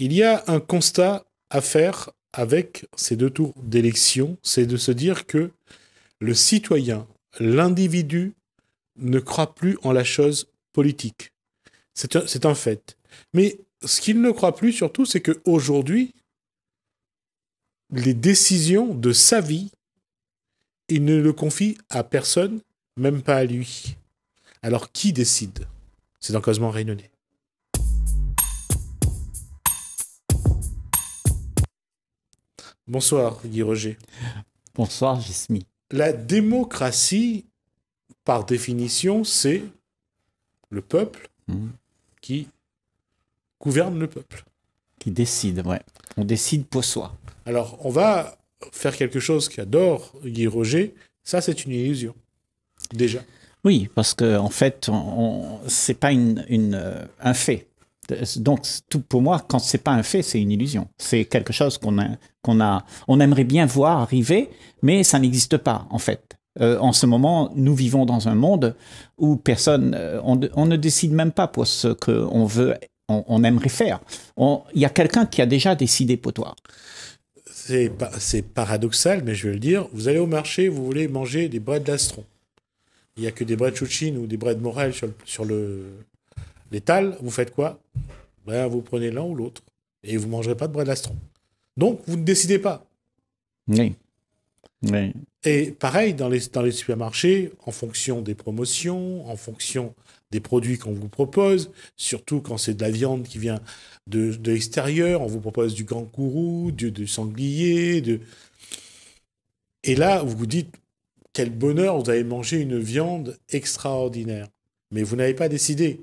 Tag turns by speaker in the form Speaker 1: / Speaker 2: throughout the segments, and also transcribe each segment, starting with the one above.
Speaker 1: Il y a un constat à faire avec ces deux tours d'élection, c'est de se dire que le citoyen, l'individu, ne croit plus en la chose politique. C'est un, fait. Mais ce qu'il ne croit plus surtout, c'est qu'aujourd'hui, les décisions de sa vie, il ne le confie à personne, même pas à lui. Alors qui décide C'est donc causement réunionnais. Bonsoir, Guy Roger. Bonsoir, Gismi. La démocratie, par définition, c'est le peuple hmm. qui gouverne le peuple.
Speaker 2: Qui décide, ouais. On décide pour soi.
Speaker 1: Alors, on va faire quelque chose qu'adore Guy Roger. Ça, c'est une illusion. Déjà.
Speaker 2: Oui, parce que en fait, ce n'est pas euh, un fait. Euh, donc, tout pour moi, quand c'est pas un fait, c'est une illusion. C'est quelque chose qu'on a, qu'on a, on aimerait bien voir arriver, mais ça n'existe pas, en fait. Euh, en ce moment, nous vivons dans un monde où personne, euh, on, ne décide même pas pour ce qu'on veut,
Speaker 1: on, aimerait faire. Il y a quelqu'un qui a déjà décidé pour toi. C'est, paradoxal, mais je vais le dire. Vous allez au marché, vous voulez manger des braies d'astron. Il n'y a que des braies de chouchine ou des bras de morel sur le, les vous faites quoi ben, Vous prenez l'un ou l'autre. Et vous ne mangerez pas de bradastron. Donc, vous ne décidez pas. Oui. Et pareil, dans les, supermarchés, en fonction des promotions, en fonction des produits qu'on vous propose, surtout quand c'est de la viande qui vient de, l'extérieur, on vous propose du grand courroux, du, du sanglier, de... Et là, vous vous dites, quel bonheur, vous avez mangé une viande extraordinaire. Mais vous n'avez pas décidé.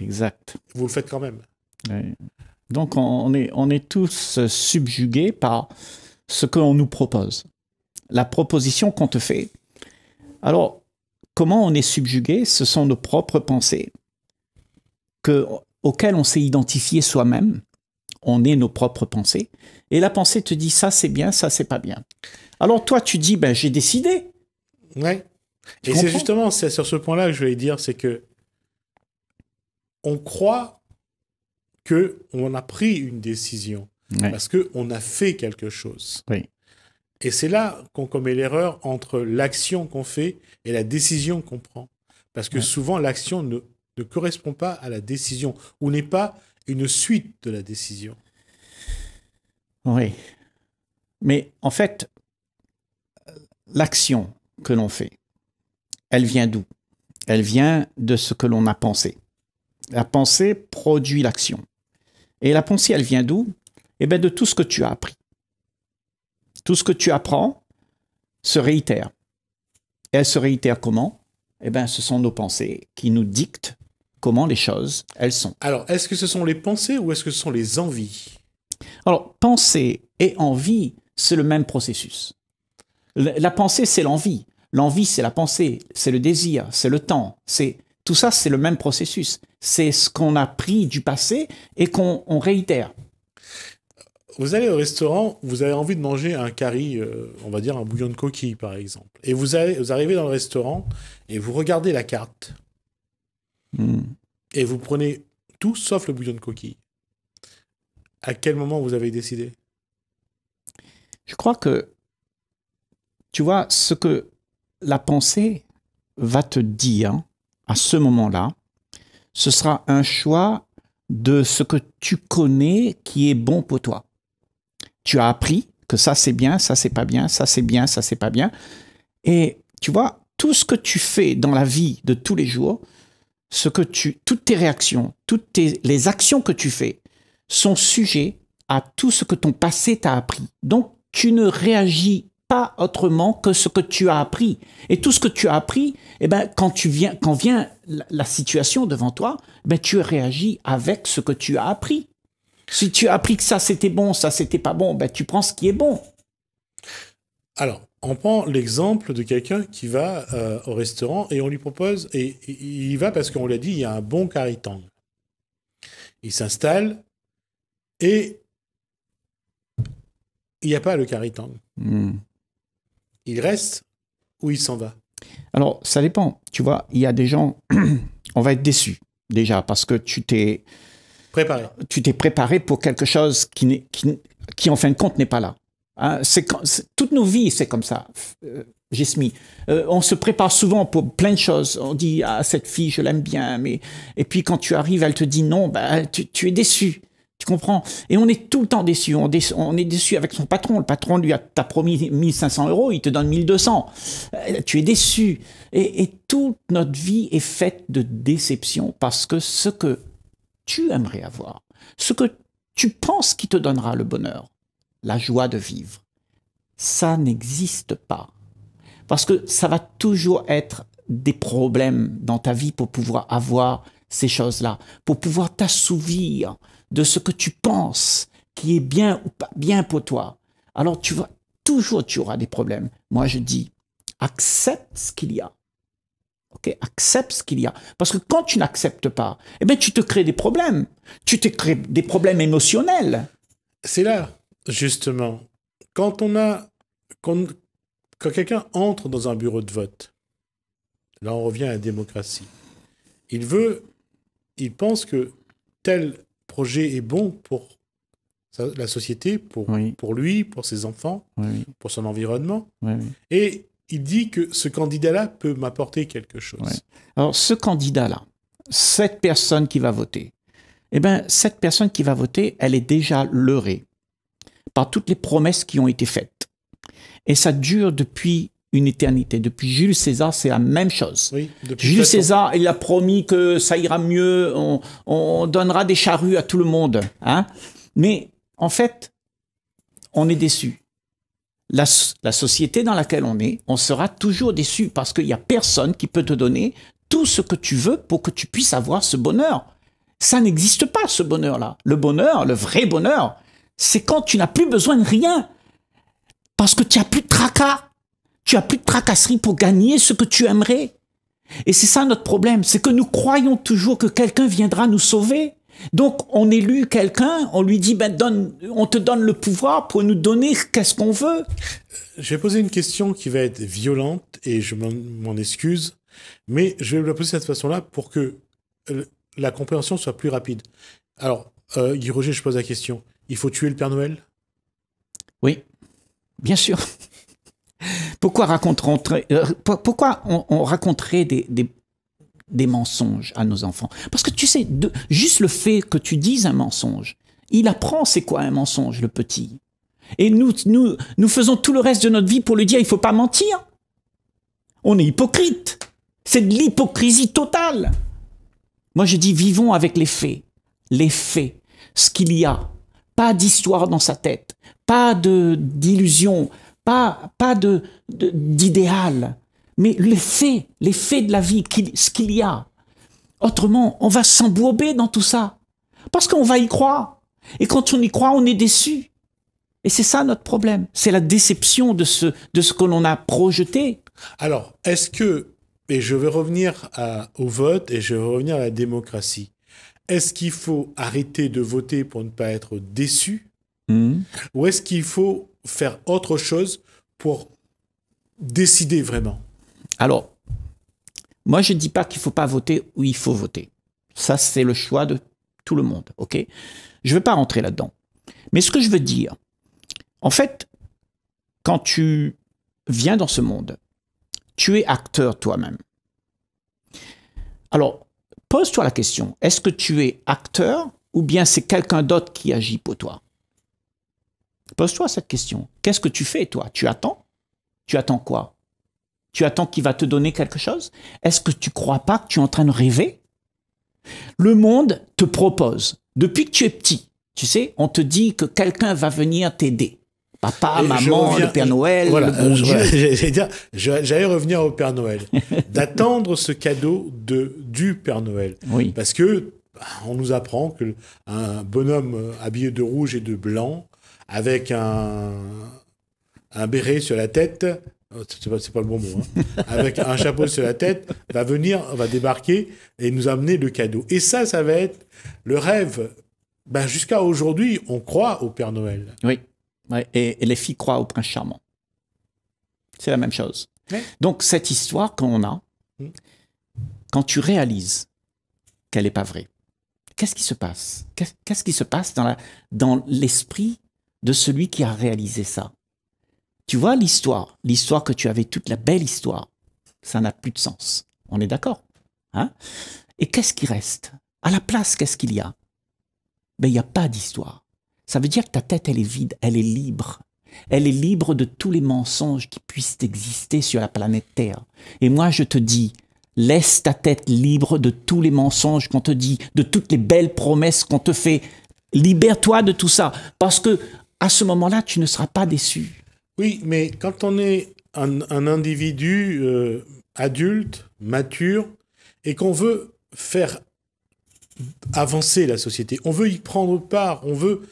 Speaker 1: Exact. Vous le faites quand même.
Speaker 2: Donc on est, on est tous euh, subjugués par ce qu'on nous propose, la proposition qu'on te fait. Alors, comment on est subjugué Ce sont nos propres pensées que, auxquelles on s'est identifié soi-même. On est nos propres pensées. Et la pensée te dit ça c'est
Speaker 1: bien, ça c'est pas bien. Alors toi tu dis ben j'ai décidé. Oui. et c'est justement c'est sur ce point-là que je vais dire, c'est que on croit que on a pris une décision parce que on a fait quelque chose. Et c'est là qu'on commet l'erreur entre l'action qu'on fait et la décision qu'on prend. Parce que souvent, l'action ne, ne, correspond pas à la décision ou n'est pas une suite de la décision.
Speaker 2: Oui. Mais en fait, l'action que l'on fait, elle vient d'où Elle vient de ce que l'on a pensé. La pensée produit l'action. Et la pensée, elle vient d'où Eh bien, de tout ce que tu as appris. Tout ce que tu apprends se réitère. Et elle se réitère comment Eh bien, ce sont nos pensées qui nous dictent comment les choses, elles sont.
Speaker 1: Alors, est-ce que ce sont les pensées ou est-ce que ce sont les envies
Speaker 2: Alors, pensée et envie, c'est le même processus. La pensée, c'est l'envie. L'envie, c'est la pensée, c'est le désir, c'est le temps, c'est tout ça, c'est le même processus. C'est ce qu'on a pris du
Speaker 1: passé et qu'on réitère. Vous allez au restaurant, vous avez envie de manger un curry, euh, on va dire un bouillon de coquille par exemple. Et vous, arrivez dans le restaurant et vous regardez la carte. Hmm. Et vous prenez tout sauf le bouillon de coquille. À quel moment vous avez décidé
Speaker 2: Je crois que, tu vois, ce que la pensée va te dire, à ce moment-là, ce sera un choix de ce que tu connais qui est bon pour toi. Tu as appris que ça c'est bien, ça c'est pas bien, ça c'est bien, ça c'est pas bien. Et tu vois, tout ce que tu fais dans la vie de tous les jours, ce que tu, toutes tes réactions, toutes les actions que tu fais sont sujets à tout ce que ton passé t'a appris. Donc, tu ne réagis pas autrement que ce que tu as appris. Et tout ce que tu as appris, eh ben, quand, tu viens, quand vient la situation devant toi, eh ben, tu réagis avec ce que tu as appris. Si tu as appris que ça c'était bon, ça c'était pas bon, ben, tu prends ce qui est bon.
Speaker 1: Alors, on prend l'exemple de quelqu'un qui va euh, au restaurant et on lui propose, et, il va parce qu'on l'a dit, il y a un bon caritang. Il s'installe et il n'y a pas le caritang il reste ou il s'en va
Speaker 2: Alors, ça dépend. Tu vois, il y a des gens, on va être déçus déjà parce que tu t'es préparé. Tu t'es préparé pour quelque chose qui, en fin de compte n'est pas là. Hein, toutes nos vies, c'est comme ça. Euh, Jessmy, euh, on se prépare souvent pour plein de choses. On dit ah cette fille, je l'aime bien, mais et puis quand tu arrives, elle te dit non, ben, tu, tu es déçu. Tu comprends Et on est tout le temps déçu. On, est déçu avec son patron. Le patron lui a t'a promis 1500 euros, il te donne 1200. Euh, tu es déçu. Et, et toute notre vie est faite de déception parce que ce que tu aimerais avoir, ce que tu penses qui te donnera le bonheur, la joie de vivre, ça n'existe pas. Parce que ça va toujours être des problèmes dans ta vie pour pouvoir avoir ces choses-là, pour pouvoir t'assouvir de ce que tu penses qui est bien ou pas bien pour toi. Alors tu vas toujours tu auras des problèmes. Moi je dis accepte ce qu'il y a. OK, accepte ce qu'il y a parce que quand tu n'acceptes pas, eh ben tu te crées des problèmes.
Speaker 1: Tu te crées des problèmes émotionnels. C'est là justement quand on a quand, quand quelqu'un entre dans un bureau de vote. Là on revient à la démocratie. Il veut il pense que tel projet est bon pour la société, pour, pour lui, pour ses enfants, pour son environnement. Et il dit que ce candidat-là peut m'apporter quelque chose.
Speaker 2: Alors ce candidat-là, cette personne qui va voter, eh bien, cette personne qui va voter, elle est déjà leurrée par toutes les promesses qui ont été faites. Et ça dure depuis une éternité. Depuis Jules César, c'est la même chose. Jules César, il a promis que ça ira mieux, on, donnera des charrues à tout le monde. Hein? Mais en fait, on est déçu. La, la, société dans laquelle on est, on sera toujours déçu parce qu'il n'y a personne qui peut te donner tout ce que tu veux pour que tu puisses avoir ce bonheur. Ça n'existe pas, ce bonheur-là. Le bonheur, le vrai bonheur, c'est quand tu n'as plus besoin de rien. Parce que tu n'as plus de tracas tu as plus de tracasserie pour gagner ce que tu aimerais. Et c'est ça notre problème, c'est que nous croyons toujours que quelqu'un viendra nous sauver. Donc on élue quelqu'un, on lui dit ben donne, on te donne le pouvoir pour nous donner qu'est-ce qu'on
Speaker 1: veut. Euh, je vais poser une question qui va être violente et je m'en excuse, mais je vais la poser de cette façon-là pour que la compréhension soit plus rapide. Alors euh, Guy Roger, je pose la question. Il faut tuer le Père Noël
Speaker 2: Oui, bien sûr. Pourquoi, euh, pourquoi on, raconterait des, mensonges à nos enfants Parce que tu sais, de, juste le fait que tu dises un mensonge, il apprend c'est quoi un mensonge, le petit. Et nous, nous, nous faisons tout le reste de notre vie pour lui dire il faut pas mentir. On est hypocrite. C'est de l'hypocrisie totale. Moi, je dis vivons avec les faits. Les faits. Ce qu'il y a. Pas d'histoire dans sa tête. Pas d'illusion pas, de, d'idéal, mais les faits, les faits de la vie, ce qu'il y a. Autrement, on va s'embourber dans tout ça, parce qu'on va y croire. Et quand on y croit, on est déçu. Et c'est ça notre problème, c'est
Speaker 1: la déception de ce, de ce que l'on a projeté. Alors, est-ce que, et je vais revenir au vote et je vais revenir à la démocratie, est-ce qu'il faut arrêter de voter pour ne pas être déçu hmm. Ou est-ce qu'il faut faire autre chose pour décider vraiment
Speaker 2: Alors, moi, je ne dis pas qu'il ne faut pas voter ou il faut voter. Ça, c'est le choix de tout le monde, ok Je ne veux pas rentrer là-dedans. Mais ce que je veux dire, en fait, quand tu viens dans ce monde, tu es acteur toi-même. Alors, pose-toi la question, est-ce que tu es acteur ou bien c'est quelqu'un d'autre qui agit pour toi Pose-toi cette question. Qu'est-ce que tu fais, toi Tu attends Tu attends quoi Tu attends qu'il va te donner quelque chose Est-ce que tu crois pas que tu es en train de rêver Le monde te propose. Depuis que tu es petit, tu sais, on te dit que quelqu'un va venir t'aider. Papa, maman, le Père Noël,
Speaker 1: J'allais revenir au Père Noël. D'attendre ce cadeau de, du Père Noël. Parce que bah, on nous apprend que un bonhomme euh, habillé de rouge et de blanc avec un, un béret sur la tête, euh, c'est pas, pas, le bon mot, hein, avec un chapeau sur la tête, va venir, va débarquer et nous amener le cadeau. Et ça, ça va être le rêve. Ben, jusqu'à aujourd'hui, on croit au Père Noël. Oui, et, les filles croient au
Speaker 2: Prince Charmant. C'est la même chose. Donc cette histoire qu'on a, mm. quand tu réalises qu'elle n'est pas vraie, qu'est-ce qui se passe Qu'est-ce qui se passe dans l'esprit de celui qui a réalisé ça. Tu vois l'histoire, l'histoire que tu avais toute la belle histoire, ça n'a plus de sens. On est d'accord hein Et qu'est-ce qui reste À la place, qu'est-ce qu'il y a Mais ben, il n'y a pas d'histoire. Ça veut dire que ta tête, elle est vide, elle est libre. Elle est libre de tous les mensonges qui puissent exister sur la planète Terre. Et moi, je te dis, laisse ta tête libre de tous les mensonges qu'on te dit, de toutes les belles promesses qu'on te fait. Libère-toi de tout ça. Parce que à ce moment-là, tu ne seras pas déçu.
Speaker 1: Oui, mais quand on est un, individu euh, adulte, mature, et qu'on veut faire avancer la société, on veut y prendre part, on veut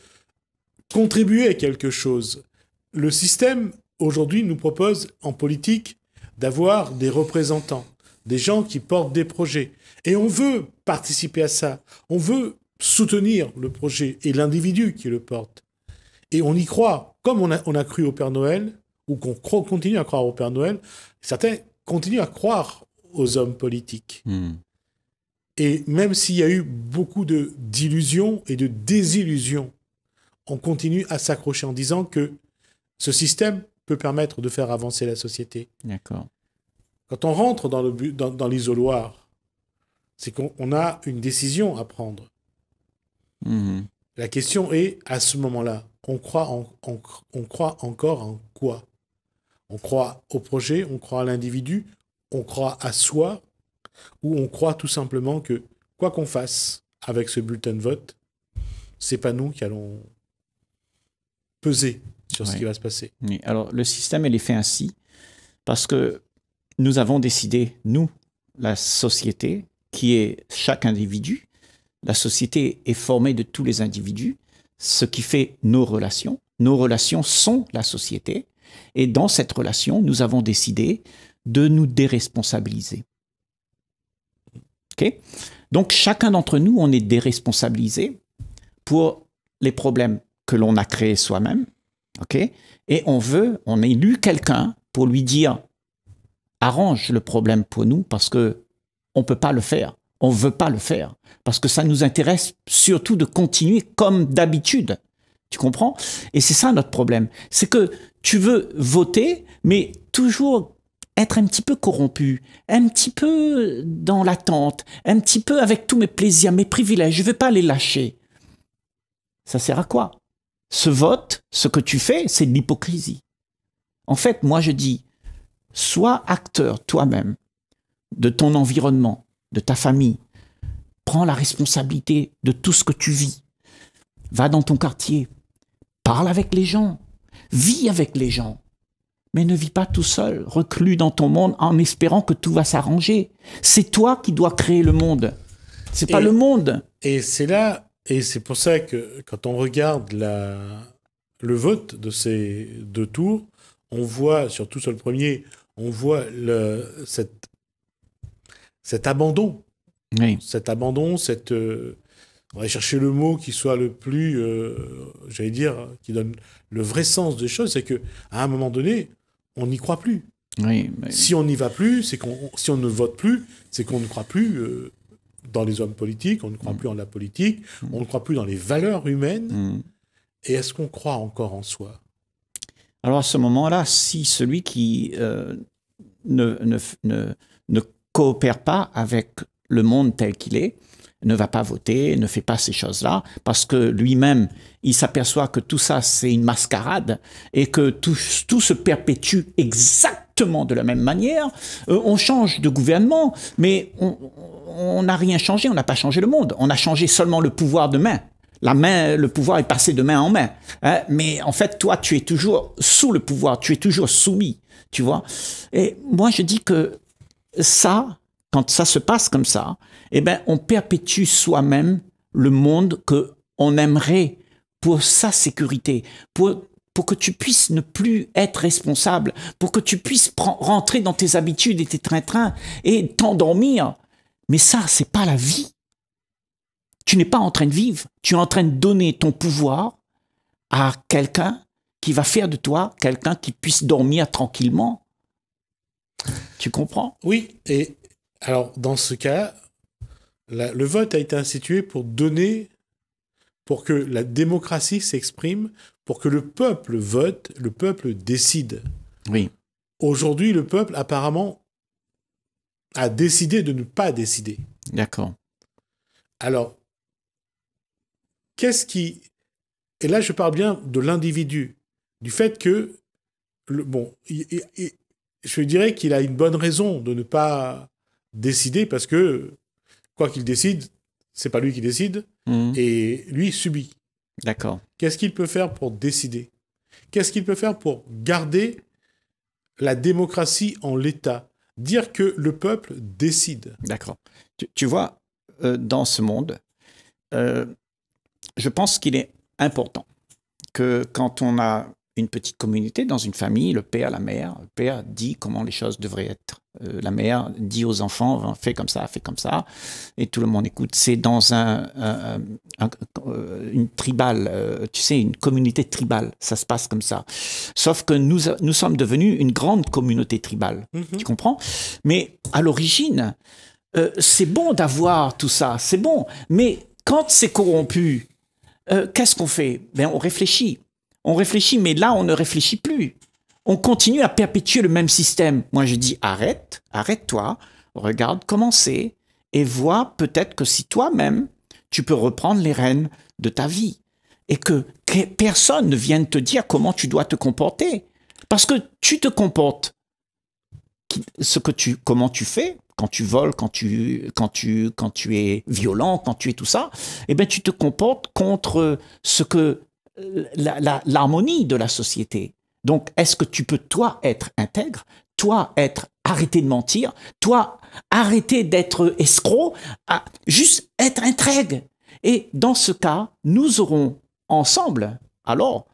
Speaker 1: contribuer à quelque chose. Le système, aujourd'hui, nous propose en politique d'avoir des représentants, des gens qui portent des projets. Et on veut participer à ça, on veut soutenir le projet et l'individu qui le porte. Et on y croit, comme on a, on a cru au Père Noël, ou qu'on continue à croire au Père Noël, certains continuent à croire aux hommes politiques. Hmm. Et même s'il y a eu beaucoup de d'illusions et de désillusions, on continue à s'accrocher en disant que ce système peut permettre de faire avancer la société. D'accord. Quand on rentre dans, le, dans, l'isoloir, c'est qu'on a une décision à prendre. Hmm. La question est, à ce moment-là, on croit, on, croit encore en quoi On croit au projet, on croit à l'individu, on croit à soi, ou on croit tout simplement que quoi qu'on fasse avec ce bulletin de vote, c'est pas nous qui allons peser sur ce qui va se passer.
Speaker 2: Alors le système, il est fait ainsi parce que nous avons décidé, nous, la société, qui est chaque individu, la société est formée de tous les individus, ce qui fait nos relations. Nos relations sont la société. Et dans cette relation, nous avons décidé de nous déresponsabiliser. Donc chacun d'entre nous, on est déresponsabilisé pour les problèmes que l'on a créés soi-même. Et on veut, on a élu quelqu'un pour lui dire arrange le problème pour nous parce que on ne peut pas le faire on ne veut pas le faire parce que ça nous intéresse surtout de continuer comme d'habitude. Tu comprends Et c'est ça notre problème. C'est que tu veux voter, mais toujours être un petit peu corrompu, un petit peu dans l'attente, un petit peu avec tous mes plaisirs, mes privilèges, je ne veux pas les lâcher. Ça sert à quoi Ce vote, ce que tu fais, c'est de l'hypocrisie. En fait, moi je dis, sois acteur toi-même de ton environnement, de ta famille. Prends la responsabilité de tout ce que tu vis. Va dans ton quartier. Parle avec les gens. Vis avec les gens. Mais ne vis pas tout seul, reclus dans ton monde en espérant que tout va s'arranger.
Speaker 1: C'est toi qui dois créer le monde. C'est pas le monde. Et c'est là, et c'est pour ça que quand on regarde le vote de ces deux tours, on voit, surtout sur le premier, on voit le, cette cet abandon. Cet abandon, cette. Euh, on va chercher le mot qui soit le plus, euh, j'allais dire, qui donne le vrai sens des choses, c'est que à un moment donné, on n'y croit plus. Si on n'y va plus, c'est si on ne vote plus, c'est qu'on ne croit plus euh, dans les hommes politiques, on ne croit mm. plus en la politique, mm. on ne croit plus dans les valeurs humaines. Mm. Et est-ce qu'on croit encore en soi
Speaker 2: Alors à ce moment-là, si celui qui ne, ne, ne coopère pas avec le monde tel qu'il est, ne va pas voter, ne fait pas ces choses-là, parce que lui-même, il s'aperçoit que tout ça, c'est une mascarade et que tout, tout, se perpétue exactement de la même manière. Euh, on change de gouvernement, mais on n'a rien changé, on n'a pas changé le monde, on a changé seulement le pouvoir de main. La main, le pouvoir est passé de main en main. Hein. Mais en fait, toi, tu es toujours sous le pouvoir, tu es toujours soumis, tu vois. Et moi, je dis que ça, quand ça se passe comme ça, eh ben, on perpétue soi-même le monde que on aimerait pour sa sécurité, pour, que tu puisses ne plus être responsable, pour que tu puisses rentrer dans tes habitudes et tes trains-trains et t'endormir. Mais ça, c'est pas la vie. Tu n'es pas en train de vivre, tu es en train de donner ton pouvoir à quelqu'un qui va faire de toi quelqu'un
Speaker 1: qui puisse dormir tranquillement tu comprends Oui, et alors dans ce cas, le vote a été institué pour donner, pour que la démocratie s'exprime, pour que le peuple vote, le peuple décide. Oui. Aujourd'hui, le peuple apparemment a décidé de ne pas décider. D'accord. Alors, qu'est-ce qui... Et là, je parle bien de l'individu, du fait que... Le, bon, je dirais qu'il a une bonne raison de ne pas décider parce que quoi qu'il décide, c'est pas lui qui décide mhm. et lui subit. D'accord. Qu'est-ce qu'il peut faire pour décider Qu'est-ce qu'il peut faire pour garder la démocratie en l'état Dire que le peuple décide. D'accord. Tu, vois, euh, dans ce monde, euh,
Speaker 2: je pense qu'il est important que quand on a une petite communauté, dans une famille, le père, la mère, le père dit comment les choses devraient être. Euh, la mère dit aux enfants, fais comme ça, fais comme ça, et tout le monde écoute. C'est dans un, euh, une tribale, euh, tu sais, une communauté tribale, ça se passe comme ça. Sauf que nous, nous sommes devenus une grande communauté tribale, mhm. tu comprends Mais à l'origine, c'est bon d'avoir tout ça, c'est bon, mais quand c'est corrompu, qu'est-ce qu'on fait ben, On réfléchit on réfléchit, mais là, on ne réfléchit plus. On continue à perpétuer le même système. Moi, je dis arrête, arrête-toi, regarde comment c'est, et vois peut-être que si toi-même, tu peux reprendre les rênes de ta vie. Et que, personne ne vienne te dire comment tu dois te comporter. Parce que tu te comportes ce que tu, comment tu fais, quand tu voles, quand tu, quand tu, quand tu es violent, quand tu es tout ça, eh bien, tu te comportes contre ce que euh, l'harmonie de la société. Donc, est-ce que tu peux, toi, être intègre, toi, être arrêté de mentir, toi, arrêter d'être escroc, à juste être intègre. Et dans ce cas, nous aurons ensemble, alors,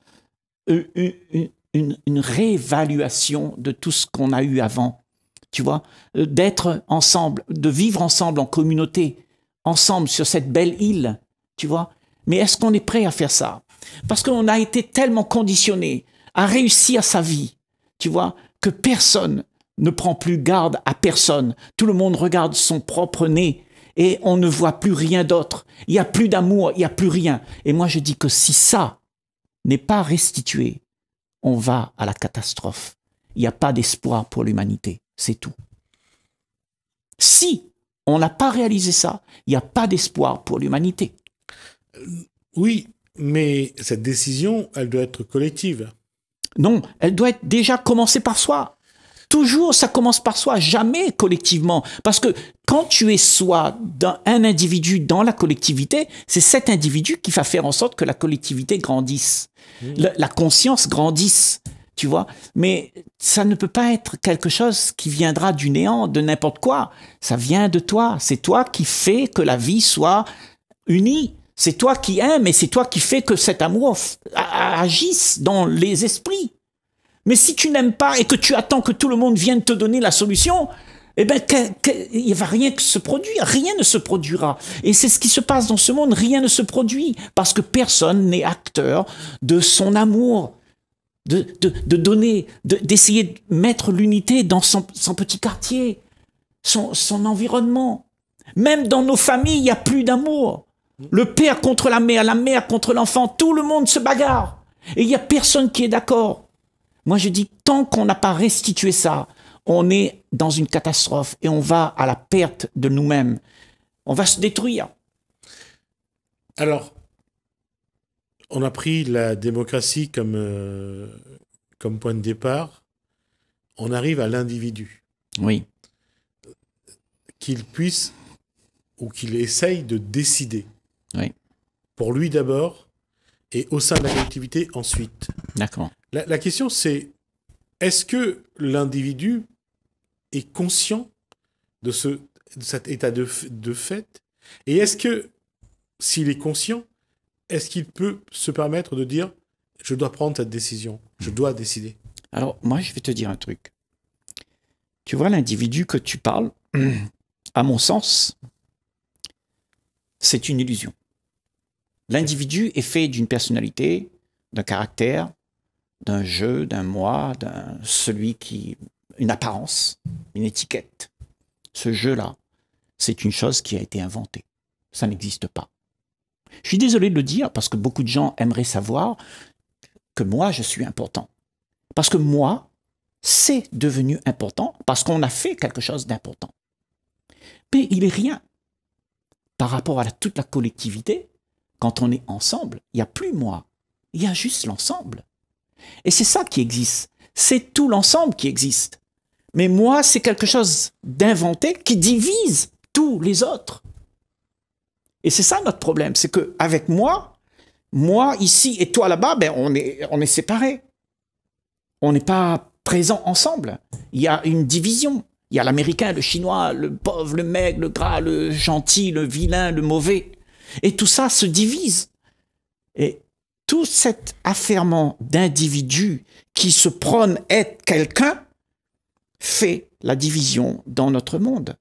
Speaker 2: une réévaluation de tout ce qu'on a eu avant. Tu vois, euh, d'être ensemble, de vivre ensemble en communauté, ensemble sur cette belle île. Tu vois, mais est-ce qu'on est prêt à faire ça parce qu'on a été tellement conditionné à réussir sa vie, tu vois, que personne ne prend plus garde à personne. Tout le monde regarde son propre nez et on ne voit plus rien d'autre. Il n'y a plus d'amour, il n'y a plus rien. Et moi, je dis que si ça n'est pas restitué, on va à la catastrophe. Il n'y a pas d'espoir pour l'humanité. C'est tout. Si
Speaker 1: on n'a pas réalisé ça, il n'y a pas d'espoir pour l'humanité. Euh, oui, mais cette décision, elle doit être collective. Non, elle doit être
Speaker 2: déjà commencée par soi. Toujours, ça commence par soi, jamais collectivement. Parce que quand tu es soi, un, individu dans la collectivité, c'est cet individu qui va faire en sorte que la collectivité grandisse, mmh. la, la conscience grandisse tu vois. Mais ça ne peut pas être quelque chose qui viendra du néant, de n'importe quoi. Ça vient de toi. C'est toi qui fais que la vie soit unie. C'est toi qui aimes et c'est toi qui fais que cet amour agisse dans les esprits. Mais si tu n'aimes pas et que tu attends que tout le monde vienne te donner la solution, eh bien il ne va rien que se produire, rien ne se produira. Et c'est ce qui se passe dans ce monde, rien ne se produit, parce que personne n'est acteur de son amour, de, donner, d'essayer de, mettre l'unité dans son, petit quartier, son, son environnement. Même dans nos familles, il n'y a plus d'amour. Le père contre la mère, la mère contre l'enfant, tout le monde se bagarre. Et il n'y a personne qui est d'accord. Moi, je dis, tant qu'on n'a pas restitué ça, on est dans une catastrophe et on va à la perte
Speaker 1: de nous-mêmes. On va se détruire. Alors, on a pris la démocratie comme, euh, comme point de départ. On arrive à l'individu. Oui. Qu'il puisse ou qu'il essaye de décider. Pour lui d'abord, et au sein de la collectivité ensuite. D'accord. La, question c'est, est-ce que l'individu est conscient de, ce, cet état de, de fait Et est-ce que, s'il est conscient, est-ce qu'il peut se permettre de dire je dois prendre cette décision, je hmm. dois décider Alors, moi,
Speaker 2: je vais te dire un truc. Tu vois, l'individu que tu parles, à mon sens, c'est une illusion. L'individu est fait d'une personnalité, d'un caractère, d'un jeu, d'un moi, d'un celui qui une apparence, une étiquette. Ce jeu-là, c'est une chose qui a été inventée. Ça n'existe pas. Je suis désolé de le dire parce que beaucoup de gens aimeraient savoir que moi, je suis important. Parce que moi, c'est devenu important parce qu'on a fait quelque chose d'important. Mais il est rien par rapport à toute la collectivité quand on est ensemble, il n'y a plus moi, il y a juste l'ensemble. Et c'est ça qui existe. C'est tout l'ensemble qui existe. Mais moi, c'est quelque chose d'inventé qui divise tous les autres. Et c'est ça notre problème, c'est que avec moi, moi ici et toi là-bas, ben on est on est séparés. On n'est pas présents ensemble. Il y a une division. Il y a l'américain, le chinois, le pauvre, le maigre, le gras, le gentil, le vilain, le mauvais. Et tout ça se divise. Et tout cet affairement d'individus qui se prône être quelqu'un fait la division dans notre monde.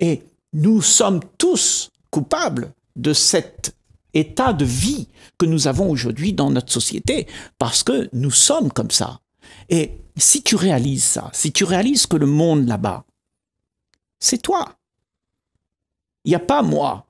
Speaker 2: Et nous sommes tous coupables de cet état de vie que nous avons aujourd'hui dans notre société, parce que nous sommes comme ça. Et si tu réalises ça, si tu réalises que le monde là-bas, c'est toi. Il n'y a pas moi,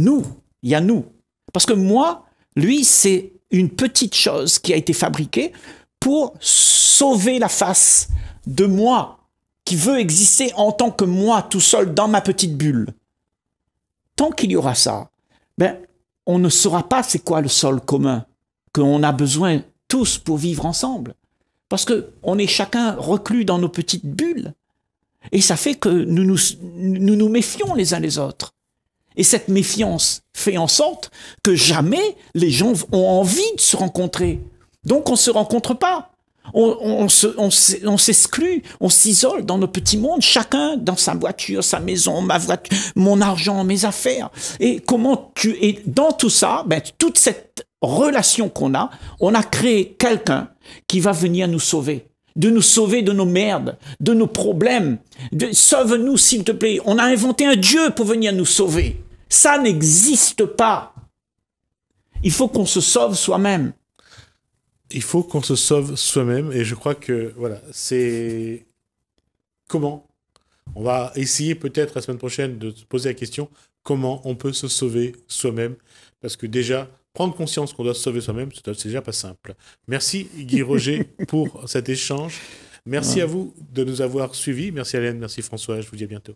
Speaker 2: nous, il y a nous. Parce que moi, lui, c'est une petite chose qui a été fabriquée pour sauver la face de moi, qui veut exister en tant que moi, tout seul, dans ma petite bulle. Tant qu'il y aura ça, ben, on ne saura pas c'est quoi le sol commun qu'on a besoin tous pour vivre ensemble. Parce que on est chacun reclus dans nos petites bulles. Et ça fait que nous, nous, nous méfions les uns les autres. Et cette méfiance fait en sorte que jamais les gens ont envie de se rencontrer. Donc on ne se rencontre pas. On, on, on s'exclut, on s'isole dans nos petits mondes, chacun dans sa voiture, sa maison, ma voiture, mon argent, mes affaires. Et comment tu es dans tout ça, ben, toute cette relation qu'on a, on a créé quelqu'un qui va venir nous sauver de nous sauver de nos merdes, de nos problèmes. Sauve-nous, s'il te plaît. On a inventé un Dieu pour venir nous sauver. Ça n'existe pas.
Speaker 1: Il faut qu'on se sauve soi-même. Il faut qu'on se sauve soi-même et je crois que voilà, c'est comment on va essayer peut-être la semaine prochaine de se poser la question comment on peut se sauver soi-même parce que déjà prendre conscience qu'on doit se sauver soi-même, c'est déjà pas simple. Merci Guy Roger pour cet échange. Merci à vous de nous avoir suivis. Merci Alain, merci François, je vous dis à bientôt.